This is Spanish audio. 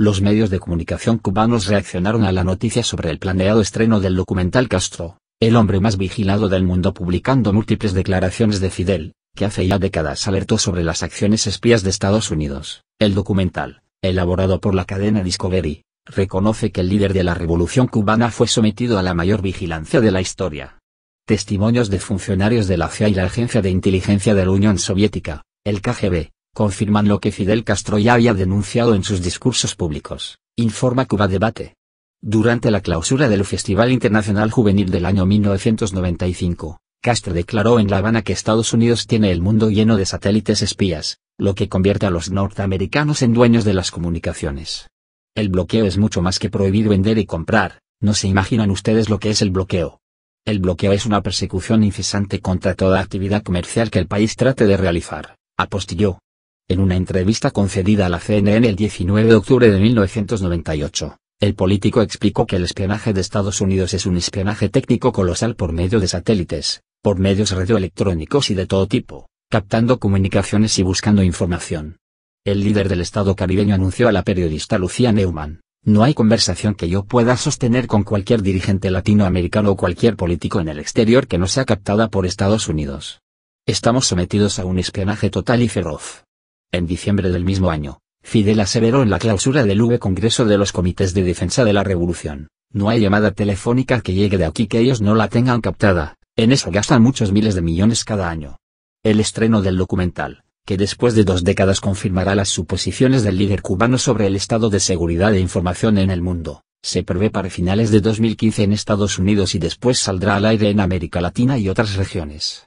los medios de comunicación cubanos reaccionaron a la noticia sobre el planeado estreno del documental Castro, el hombre más vigilado del mundo publicando múltiples declaraciones de Fidel, que hace ya décadas alertó sobre las acciones espías de Estados Unidos. El documental, elaborado por la cadena Discovery, reconoce que el líder de la revolución cubana fue sometido a la mayor vigilancia de la historia. Testimonios de funcionarios de la CIA y la Agencia de Inteligencia de la Unión Soviética, el KGB, confirman lo que Fidel Castro ya había denunciado en sus discursos públicos, informa Cuba Debate. Durante la clausura del Festival Internacional Juvenil del año 1995, Castro declaró en La Habana que Estados Unidos tiene el mundo lleno de satélites espías, lo que convierte a los norteamericanos en dueños de las comunicaciones. El bloqueo es mucho más que prohibir vender y comprar, no se imaginan ustedes lo que es el bloqueo. El bloqueo es una persecución incesante contra toda actividad comercial que el país trate de realizar, apostilló, en una entrevista concedida a la CNN el 19 de octubre de 1998, el político explicó que el espionaje de Estados Unidos es un espionaje técnico colosal por medio de satélites, por medios radioelectrónicos y de todo tipo, captando comunicaciones y buscando información. El líder del Estado caribeño anunció a la periodista Lucía Neumann, no hay conversación que yo pueda sostener con cualquier dirigente latinoamericano o cualquier político en el exterior que no sea captada por Estados Unidos. Estamos sometidos a un espionaje total y feroz. En diciembre del mismo año, Fidel aseveró en la clausura del V Congreso de los Comités de Defensa de la Revolución, no hay llamada telefónica que llegue de aquí que ellos no la tengan captada, en eso gastan muchos miles de millones cada año. El estreno del documental, que después de dos décadas confirmará las suposiciones del líder cubano sobre el estado de seguridad e información en el mundo, se prevé para finales de 2015 en Estados Unidos y después saldrá al aire en América Latina y otras regiones.